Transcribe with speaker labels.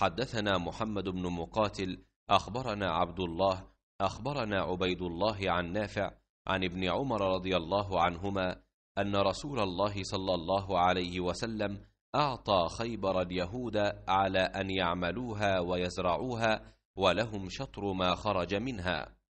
Speaker 1: حدثنا محمد بن مقاتل
Speaker 2: اخبرنا عبد الله اخبرنا عبيد الله عن نافع عن ابن عمر رضي الله عنهما ان رسول الله صلى الله عليه وسلم اعطى خيبر اليهود على ان يعملوها ويزرعوها
Speaker 1: ولهم شطر ما خرج منها